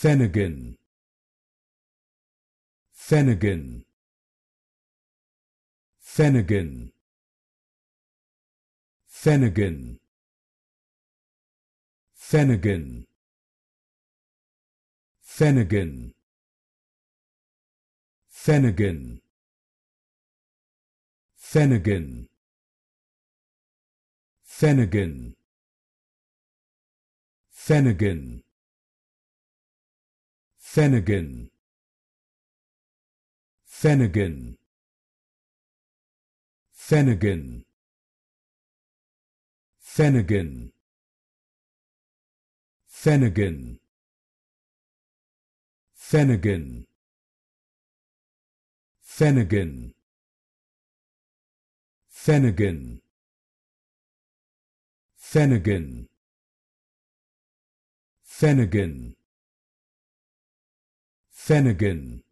Finnegan Finnegan Finnegan Finnegan Finnegan Finnegan Finnegan Finnegan Finnegan Finnegan Finnegan Finnegan Finnegan Finnegan Finnegan Finnegan Finnegan Finnegan Finnegan Finnegan Fennigan.